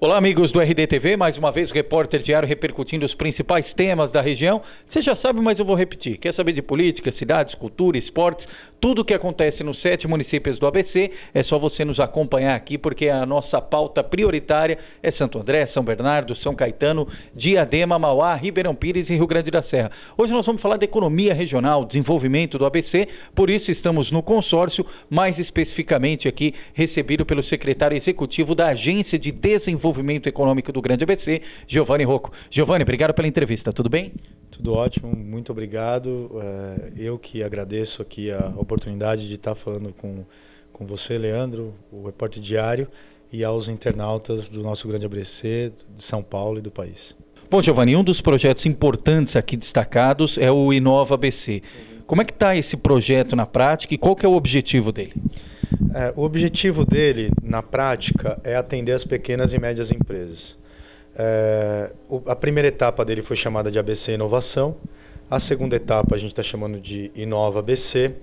Olá, amigos do RDTV, mais uma vez o repórter diário repercutindo os principais temas da região. Você já sabe, mas eu vou repetir. Quer saber de política, cidades, cultura, esportes, tudo o que acontece nos sete municípios do ABC? É só você nos acompanhar aqui, porque a nossa pauta prioritária é Santo André, São Bernardo, São Caetano, Diadema, Mauá, Ribeirão Pires e Rio Grande da Serra. Hoje nós vamos falar de economia regional, desenvolvimento do ABC, por isso estamos no consórcio, mais especificamente aqui recebido pelo secretário executivo da Agência de Desenvolvimento desenvolvimento econômico do Grande ABC, Giovanni Rocco. Giovanni, obrigado pela entrevista, tudo bem? Tudo ótimo, muito obrigado. É, eu que agradeço aqui a oportunidade de estar falando com, com você, Leandro, o repórter diário, e aos internautas do nosso Grande ABC, de São Paulo e do país. Bom, Giovanni, um dos projetos importantes aqui destacados é o Inova ABC. Como é que está esse projeto na prática e qual que é o objetivo dele? É, o objetivo dele, na prática, é atender as pequenas e médias empresas. É, a primeira etapa dele foi chamada de ABC Inovação. A segunda etapa a gente está chamando de Inova ABC.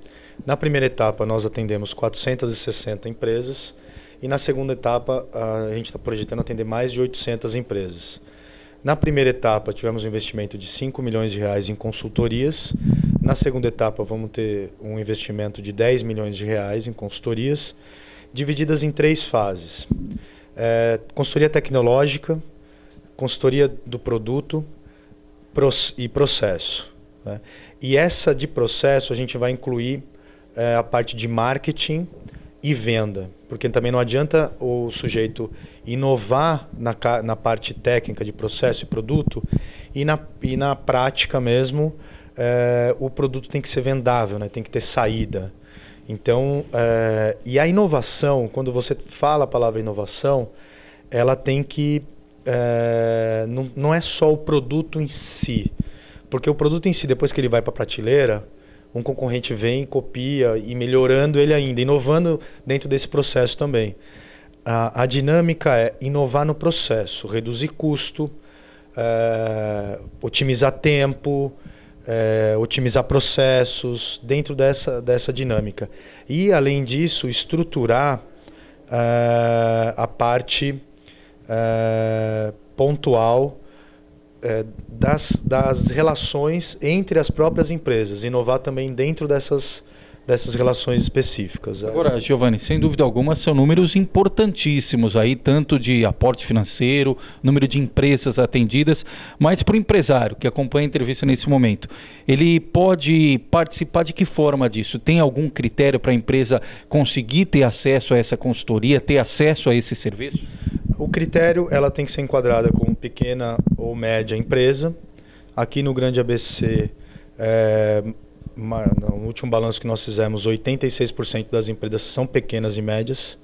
Na primeira etapa, nós atendemos 460 empresas. E na segunda etapa, a gente está projetando atender mais de 800 empresas. Na primeira etapa, tivemos um investimento de 5 milhões de reais em consultorias na segunda etapa, vamos ter um investimento de 10 milhões de reais em consultorias, divididas em três fases: é, consultoria tecnológica, consultoria do produto e processo. Né? E essa de processo a gente vai incluir é, a parte de marketing e venda, porque também não adianta o sujeito inovar na, na parte técnica de processo e produto e na, e na prática mesmo é, o produto tem que ser vendável, né? tem que ter saída. Então, é, e a inovação, quando você fala a palavra inovação, ela tem que. É, não, não é só o produto em si. Porque o produto em si, depois que ele vai para a prateleira, um concorrente vem, copia e melhorando ele ainda, inovando dentro desse processo também. A, a dinâmica é inovar no processo, reduzir custo, é, otimizar tempo, é, otimizar processos dentro dessa, dessa dinâmica. E, além disso, estruturar eh, a parte eh, pontual das, das relações entre as próprias empresas, inovar também dentro dessas dessas relações específicas. É. Agora, Giovanni, sem dúvida alguma, são números importantíssimos aí, tanto de aporte financeiro, número de empresas atendidas, mas para o empresário que acompanha a entrevista nesse momento, ele pode participar de que forma disso? Tem algum critério para a empresa conseguir ter acesso a essa consultoria, ter acesso a esse serviço? O critério, ela tem que ser enquadrada como pequena ou média empresa. Aqui no Grande ABC, é, eh, no último balanço que nós fizemos, 86% das empresas são pequenas e médias.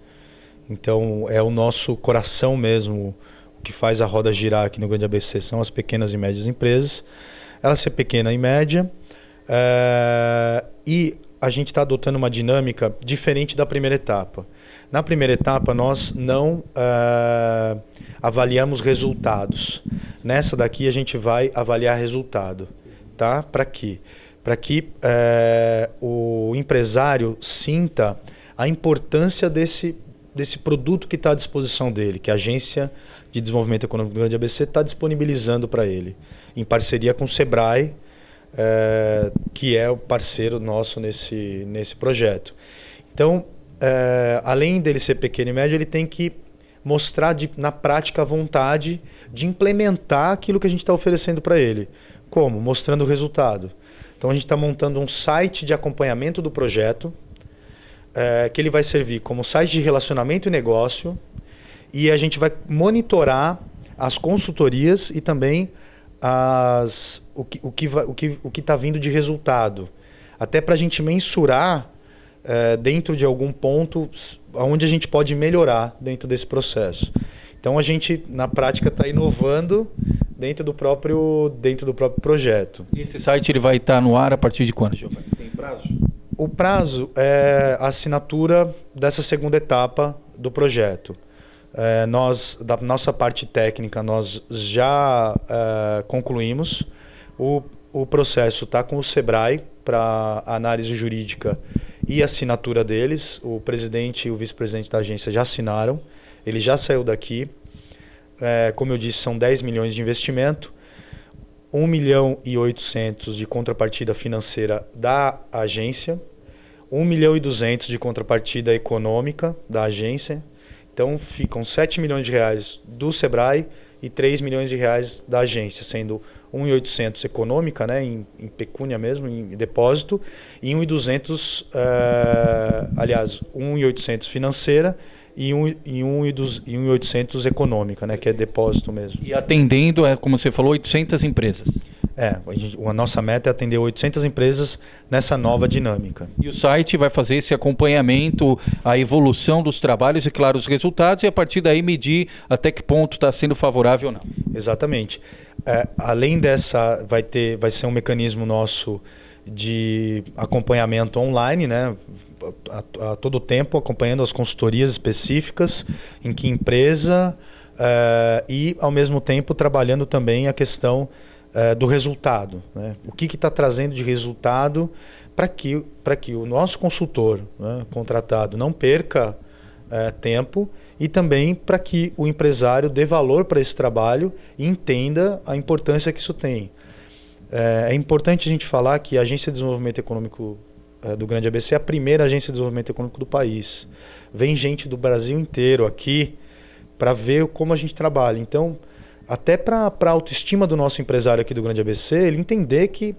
Então é o nosso coração mesmo o que faz a roda girar aqui no Grande ABC são as pequenas e médias empresas. Ela ser pequena e média é, e a gente está adotando uma dinâmica diferente da primeira etapa. Na primeira etapa, nós não é, avaliamos resultados. Nessa daqui, a gente vai avaliar resultado. Tá? Para quê? Para para que é, o empresário sinta a importância desse, desse produto que está à disposição dele, que a Agência de Desenvolvimento Econômico do Grande ABC está disponibilizando para ele, em parceria com o SEBRAE, é, que é o parceiro nosso nesse, nesse projeto. Então, é, além dele ser pequeno e médio, ele tem que mostrar de, na prática a vontade de implementar aquilo que a gente está oferecendo para ele. Como? Mostrando o resultado então a gente está montando um site de acompanhamento do projeto, é, que ele vai servir como site de relacionamento e negócio, e a gente vai monitorar as consultorias e também as, o que o que está o que, que tá vindo de resultado. Até para a gente mensurar é, dentro de algum ponto onde a gente pode melhorar dentro desse processo. Então a gente na prática está inovando dentro do próprio dentro do próprio projeto. E esse site ele vai estar tá no ar a partir de quando, Giovanni? Tem prazo? O prazo é a assinatura dessa segunda etapa do projeto. É, nós da nossa parte técnica nós já é, concluímos o, o processo está com o Sebrae para análise jurídica e assinatura deles o presidente e o vice-presidente da agência já assinaram ele já saiu daqui. É, como eu disse, são 10 milhões de investimento. 1 milhão e 800 de contrapartida financeira da agência, 1 milhão e 200 de contrapartida econômica da agência. Então ficam 7 milhões de reais do Sebrae e 3 milhões de reais da agência, sendo 1,800 econômica, né, em, em, pecúnia mesmo, em depósito, e 1,200, uh, eh, aliás, 1,800 financeira e 1.800 econômica, né, que é depósito mesmo. E atendendo, é, como você falou, 800 empresas. É, a nossa meta é atender 800 empresas nessa nova dinâmica. E o site vai fazer esse acompanhamento, a evolução dos trabalhos e, claro, os resultados, e a partir daí medir até que ponto está sendo favorável ou não. Exatamente. É, além dessa, vai, ter, vai ser um mecanismo nosso de acompanhamento online, né? a, a todo tempo acompanhando as consultorias específicas em que empresa eh, e ao mesmo tempo trabalhando também a questão eh, do resultado, né? o que está trazendo de resultado para que para que o nosso consultor né, contratado não perca eh, tempo e também para que o empresário dê valor para esse trabalho e entenda a importância que isso tem. É importante a gente falar que a Agência de Desenvolvimento Econômico é, do Grande ABC, é a primeira agência de desenvolvimento econômico do país. Vem gente do Brasil inteiro aqui para ver como a gente trabalha. Então, até para a autoestima do nosso empresário aqui do Grande ABC, ele entender que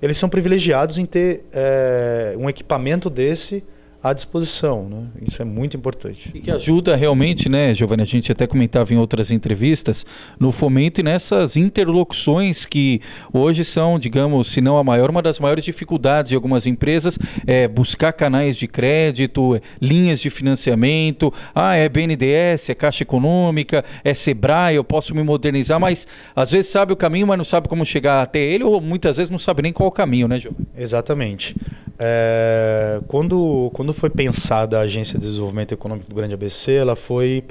eles são privilegiados em ter é, um equipamento desse à disposição. Né? Isso é muito importante. E que ajuda realmente, né, Giovanni? A gente até comentava em outras entrevistas, no fomento e nessas interlocuções que hoje são, digamos, se não a maior, uma das maiores dificuldades de algumas empresas é buscar canais de crédito, é linhas de financiamento. Ah, é BNDES, é Caixa Econômica, é Sebrae, eu posso me modernizar, mas às vezes sabe o caminho, mas não sabe como chegar até ele, ou muitas vezes não sabe nem qual o caminho, né, Giovanni? Exatamente. É, quando, quando foi pensada a Agência de Desenvolvimento Econômico do Grande ABC, ela foi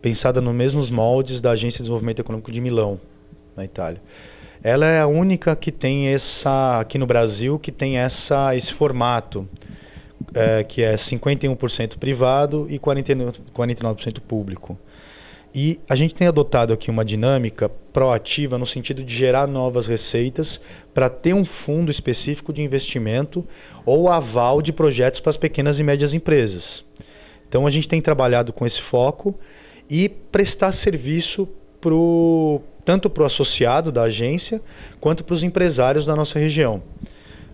pensada nos mesmos moldes da Agência de Desenvolvimento Econômico de Milão, na Itália. Ela é a única que tem essa, aqui no Brasil, que tem essa, esse formato, é, que é 51% privado e 49%, 49 público. E a gente tem adotado aqui uma dinâmica proativa no sentido de gerar novas receitas para ter um fundo específico de investimento ou aval de projetos para as pequenas e médias empresas. Então a gente tem trabalhado com esse foco e prestar serviço pro, tanto para o associado da agência quanto para os empresários da nossa região.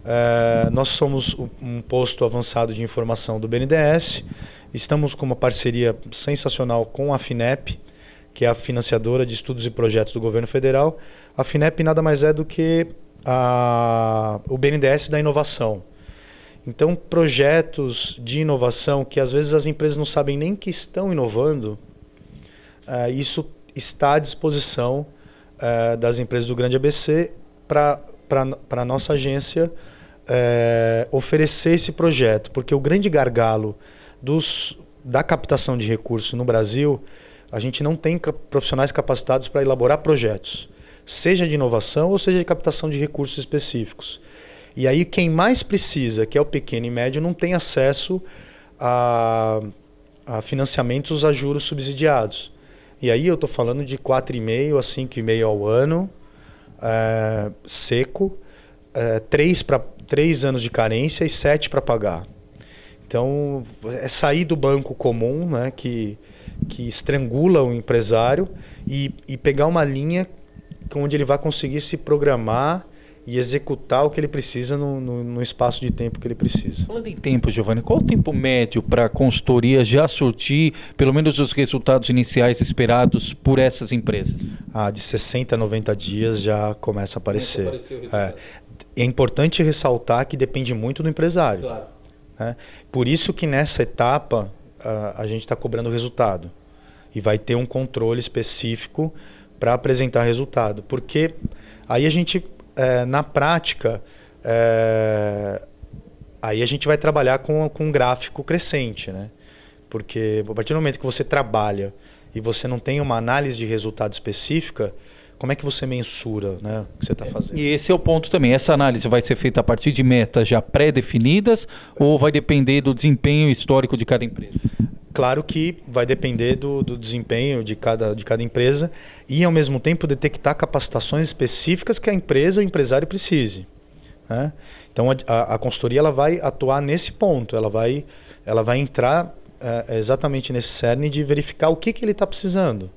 É, nós somos um posto avançado de informação do BNDES, estamos com uma parceria sensacional com a FINEP, que é a financiadora de estudos e projetos do governo federal. A FINEP nada mais é do que a, o BNDES da inovação. Então, projetos de inovação que às vezes as empresas não sabem nem que estão inovando, uh, isso está à disposição uh, das empresas do Grande ABC para a nossa agência uh, oferecer esse projeto. Porque o grande gargalo dos, da captação de recursos no Brasil, a gente não tem profissionais capacitados para elaborar projetos seja de inovação ou seja de captação de recursos específicos. E aí quem mais precisa, que é o pequeno e médio, não tem acesso a, a financiamentos a juros subsidiados. E aí eu estou falando de 4,5% a 5,5% ao ano, é, seco, é, eh, 3, pra, 3 anos de carência e 7 para pagar. Então, é sair do banco comum, né, que, que estrangula o empresário, e, e pegar uma linha onde ele vai conseguir se programar e executar o que ele precisa no, no, no, espaço de tempo que ele precisa. Falando em tempo, Giovanni, qual o tempo médio para a consultoria já surtir pelo menos os resultados iniciais esperados por essas empresas? Ah, de 60 a 90 dias já começa a aparecer. Começa a aparecer é, é, importante ressaltar que depende muito do empresário. Claro. Né? Por isso que nessa etapa a, a gente está cobrando resultado. E vai ter um controle específico para apresentar resultado. Porque aí a gente, é, na prática, é, aí a gente vai trabalhar com, com um gráfico crescente, né? Porque a partir do momento que você trabalha e você não tem uma análise de resultado específica, como é que você mensura né, o que você está fazendo? E esse é o ponto também. Essa análise vai ser feita a partir de metas já pré-definidas ou vai depender do desempenho histórico de cada empresa? Claro que vai depender do, do, desempenho de cada, de cada empresa e, ao mesmo tempo, detectar capacitações específicas que a empresa, o empresário precise. Né? Então, a, a consultoria ela vai atuar nesse ponto, ela vai, ela vai entrar é, exatamente nesse cerne de verificar o que, que ele está precisando.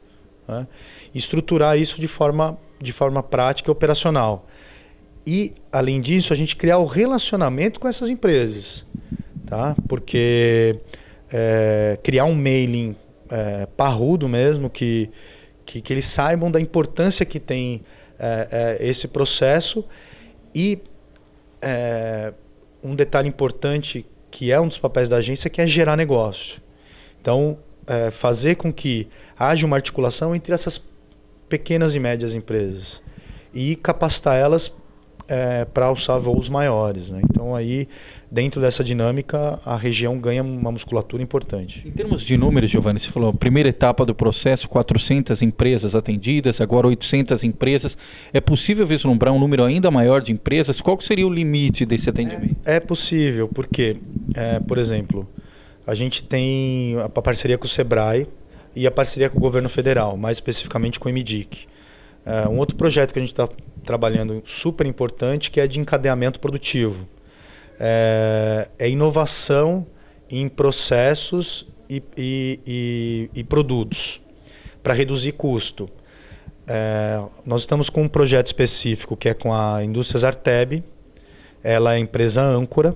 Né? Estruturar isso de forma, de forma prática e operacional. E, além disso, a gente criar o relacionamento com essas empresas. Tá? Porque é, criar um mailing é, parrudo mesmo, que, que, que, eles saibam da importância que tem é, é esse processo. E é, um detalhe importante que é um dos papéis da agência, que é gerar negócio. Então, é, fazer com que haja uma articulação entre essas pequenas e médias empresas e capacitar elas é, para alçar voos maiores. Né? Então, aí, dentro dessa dinâmica, a região ganha uma musculatura importante. Em termos de números, Giovanni, você falou, primeira etapa do processo, 400 empresas atendidas, agora 800 empresas. É possível vislumbrar um número ainda maior de empresas? Qual seria o limite desse atendimento? É, é possível, porque, é, por exemplo, a gente tem a parceria com o SEBRAE e a parceria com o governo federal, mais especificamente com o IMDIC. Ah, um outro projeto que a gente está trabalhando super importante que é de encadeamento produtivo. É, é inovação em processos e, e, e, e produtos para reduzir custo. É, nós estamos com um projeto específico que é com a Indústrias Arteb, ela é a empresa âncora,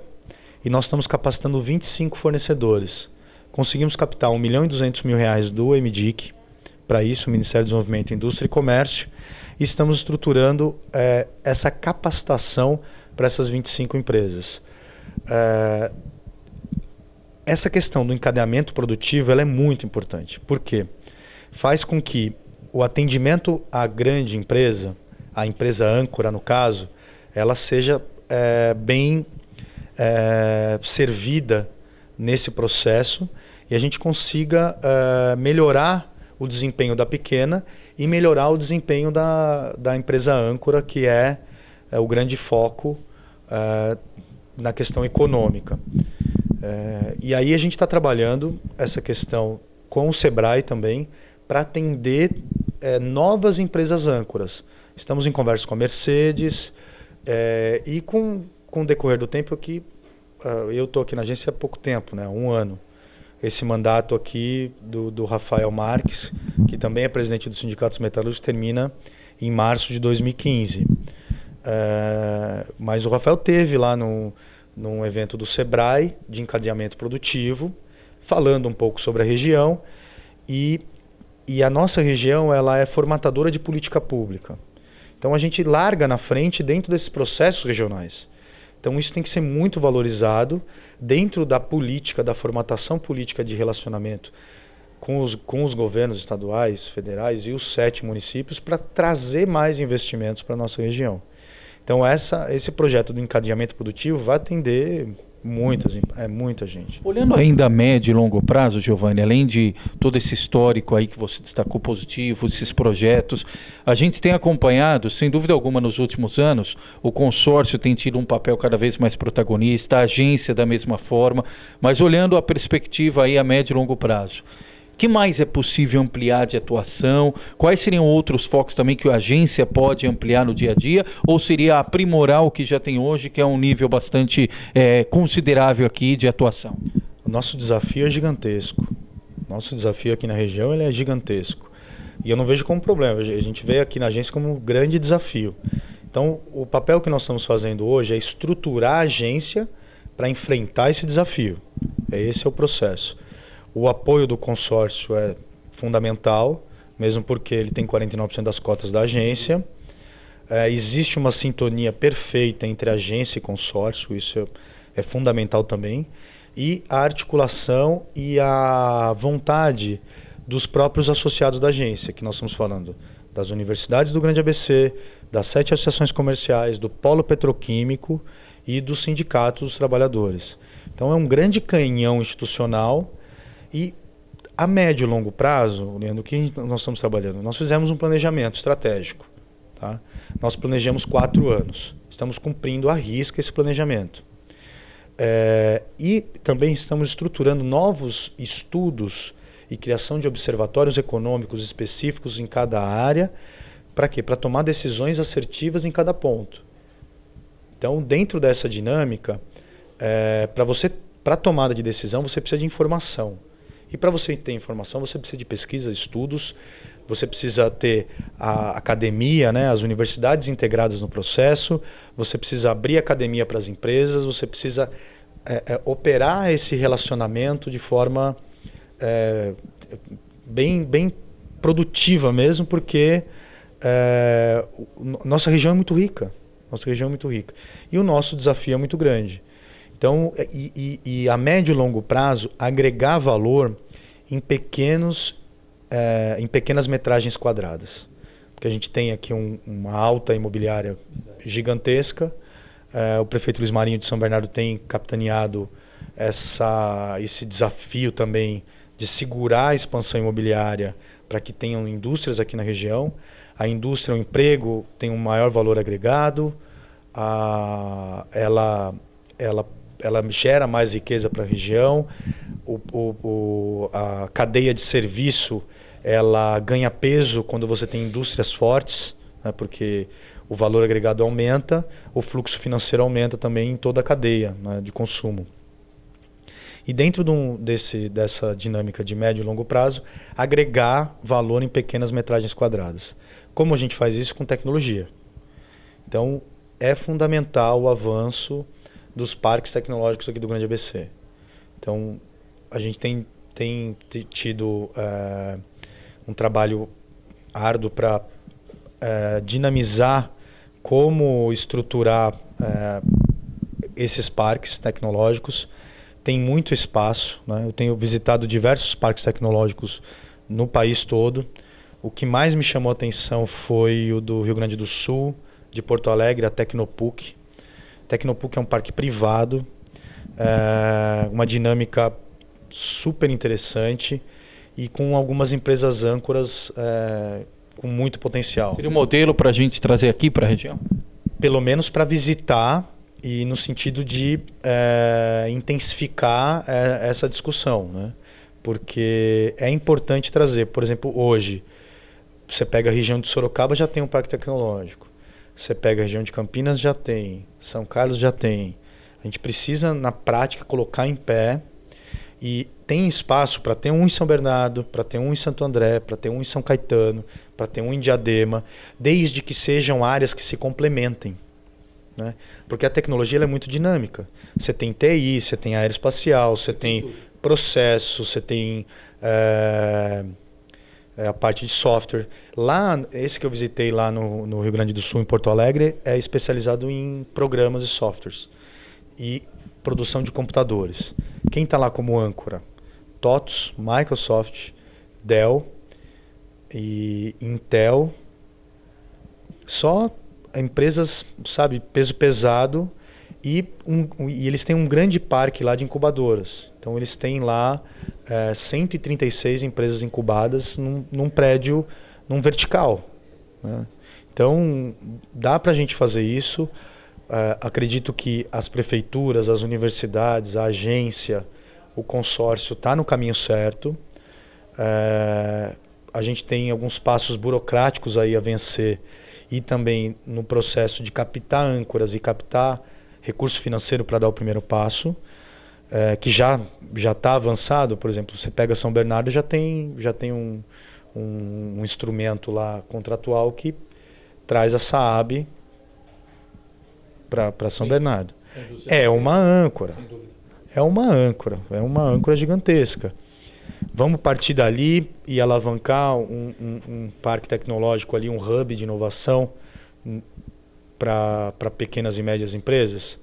e nós estamos capacitando 25 fornecedores. Conseguimos captar 1 milhão e 200 mil reais do MDIC, para isso, o Ministério do Desenvolvimento, Indústria e Comércio, e estamos estruturando é, essa capacitação para essas 25 empresas. É, essa questão do encadeamento produtivo ela é muito importante, porque faz com que o atendimento à grande empresa, a empresa âncora no caso, ela seja é, bem é, servida nesse processo e a gente consiga é, melhorar o desempenho da pequena e melhorar o desempenho da, da empresa âncora, que é, é o grande foco eh, na questão econômica. Eh, e aí a gente está trabalhando essa questão com o Sebrae também para atender eh, novas empresas âncoras. Estamos em conversa com a Mercedes e com, com o decorrer do tempo que ah, eu estou aqui na agência há pouco tempo, né? um ano esse mandato aqui do, do Rafael Marques, que também é presidente do Sindicato dos Metalúrgicos, termina em março de 2015. Eh, mas o Rafael teve lá no, num evento do Sebrae de encadeamento produtivo, falando um pouco sobre a região e, e a nossa região ela é formatadora de política pública. Então a gente larga na frente dentro desses processos regionais. Então isso tem que ser muito valorizado dentro da política, da formatação política de relacionamento com os, com os governos estaduais, federais e os sete municípios para trazer mais investimentos para a nossa região. Então essa, esse projeto do encadeamento produtivo vai atender Muitas, é muita gente. Olhando ainda a médio e longo prazo, Giovanni, além de todo esse histórico aí que você destacou positivo, esses projetos, a gente tem acompanhado, sem dúvida alguma, nos últimos anos, o consórcio tem tido um papel cada vez mais protagonista, a agência da mesma forma, mas olhando a perspectiva aí a médio e longo prazo que mais é possível ampliar de atuação? Quais seriam outros focos também que a agência pode ampliar no dia a dia? Ou seria aprimorar o que já tem hoje, que é um nível bastante é, considerável aqui de atuação? Nosso desafio é gigantesco. Nosso desafio aqui na região é gigantesco. E eu não vejo como problema. A gente vê aqui na agência como um grande desafio. Então, o papel que nós estamos fazendo hoje é estruturar a agência para enfrentar esse desafio. É, esse é o processo. O apoio do consórcio é fundamental, mesmo porque ele tem 49% das cotas da agência. É, existe uma sintonia perfeita entre agência e consórcio, isso é, é fundamental também. E a articulação e a vontade dos próprios associados da agência, que nós estamos falando das universidades do Grande ABC, das sete associações comerciais, do polo petroquímico e dos sindicatos dos trabalhadores. Então é um grande canhão institucional e a médio e longo prazo, Leandro, o que nós estamos trabalhando? Nós fizemos um planejamento estratégico. Tá? Nós planejamos quatro anos. Estamos cumprindo a risca esse planejamento. É, e também estamos estruturando novos estudos e criação de observatórios econômicos específicos em cada área. Para quê? Para tomar decisões assertivas em cada ponto. Então, dentro dessa dinâmica, é, eh, para você para tomada de decisão, você precisa de informação. E para você ter informação, você precisa de pesquisa, estudos, você precisa ter a academia, né, as universidades integradas no processo, você precisa abrir academia para as empresas, você precisa é, é, operar esse relacionamento de forma é, bem, bem produtiva mesmo, porque é, nossa região é muito rica. Nossa região é muito rica. E o nosso desafio é muito grande. Então, e, e, e, a médio e longo prazo, agregar valor em pequenos, é, em pequenas metragens quadradas. Porque a gente tem aqui um, uma alta imobiliária gigantesca. É, o prefeito Luiz Marinho de São Bernardo tem capitaneado essa, esse desafio também de segurar a expansão imobiliária para que tenham indústrias aqui na região. A indústria, o emprego tem um maior valor agregado, a, ela, ela ela gera mais riqueza para a região, o, o, o, a cadeia de serviço ela ganha peso quando você tem indústrias fortes, né, porque o valor agregado aumenta, o fluxo financeiro aumenta também em toda a cadeia né, de consumo. E dentro de um, desse, dessa dinâmica de médio e longo prazo, agregar valor em pequenas metragens quadradas. Como a gente faz isso com tecnologia? Então, é fundamental o avanço dos parques tecnológicos aqui do Grande ABC. Então, a gente tem, tem tido eh, um trabalho árduo para eh, dinamizar como estruturar eh, esses parques tecnológicos. Tem muito espaço, né? eu tenho visitado diversos parques tecnológicos no país todo. O que mais me chamou a atenção foi o do Rio Grande do Sul, de Porto Alegre, a Tecnopuc, Tecnopuc é um parque privado, é, uma dinâmica super interessante e com algumas empresas âncoras é, com muito potencial. Seria um modelo para a gente trazer aqui para a região? Pelo menos para visitar e no sentido de é, intensificar é, essa discussão, né? porque é importante trazer. Por exemplo, hoje, você pega a região de Sorocaba, já tem um parque tecnológico. Você pega a região de Campinas, já tem. São Carlos já tem. A gente precisa, na prática, colocar em pé. E tem espaço para ter um em São Bernardo, para ter um em Santo André, para ter um em São Caetano, para ter um em Diadema, desde que sejam áreas que se complementem. Né? Porque a tecnologia é muito dinâmica. Você tem TI, você tem aeroespacial, você tem processo, você tem. É é a parte de software. Lá, esse que eu visitei lá no, no, Rio Grande do Sul, em Porto Alegre, é especializado em programas e softwares e produção de computadores. Quem está lá como âncora? TOTS, Microsoft, Dell e Intel. Só empresas, sabe, peso pesado e, um, e, eles têm um grande parque lá de incubadoras. Então, eles têm lá é, 136 empresas incubadas num, num prédio, num vertical. Né? Então, dá para a gente fazer isso. É, acredito que as prefeituras, as universidades, a agência, o consórcio está no caminho certo. É, a gente tem alguns passos burocráticos aí a vencer e também no processo de captar âncoras e captar recurso financeiro para dar o primeiro passo, é, que já já está avançado. Por exemplo, você pega São Bernardo já tem já tem um, um, um instrumento lá contratual que traz a Saab para São Sim. Bernardo. É, é uma âncora. É uma âncora, é uma âncora gigantesca. Vamos partir dali e alavancar um, um, um parque tecnológico ali, um hub de inovação para pequenas e médias empresas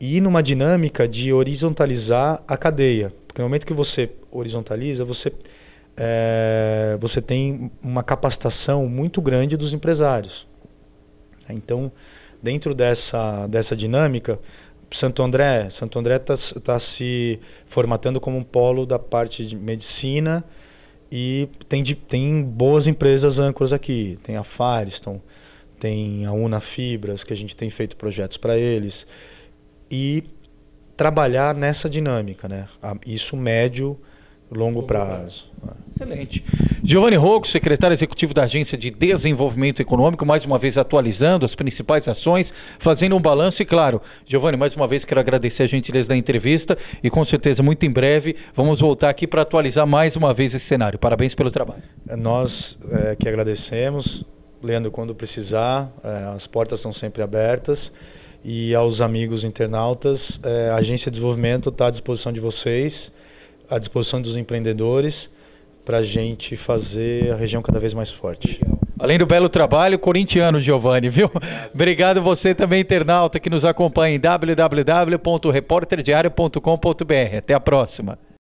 e numa dinâmica de horizontalizar a cadeia. Porque no momento que você horizontaliza, você, é, você tem uma capacitação muito grande dos empresários. Então, dentro dessa, dessa dinâmica, Santo André Santo André está tá se formatando como um polo da parte de medicina e tem, de, tem boas empresas âncoras aqui. Tem a Firestone, tem a Una Fibras, que a gente tem feito projetos para eles, e trabalhar nessa dinâmica, né? Isso médio, longo, longo prazo. prazo. Excelente. Giovanni Rocco, secretário executivo da Agência de Desenvolvimento Econômico, mais uma vez atualizando as principais ações, fazendo um balanço e, claro, Giovanni, mais uma vez quero agradecer a gentileza da entrevista e com certeza muito em breve vamos voltar aqui para atualizar mais uma vez esse cenário. Parabéns pelo trabalho. Nós é, que agradecemos Leandro, quando precisar, é, as portas são sempre abertas. E aos amigos internautas, é, a Agência de Desenvolvimento está à disposição de vocês, à disposição dos empreendedores, para a gente fazer a região cada vez mais forte. Além do belo trabalho, corintiano, Giovanni, viu? Obrigado você também, internauta, que nos acompanha em www.reporterdiario.com.br. Até a próxima.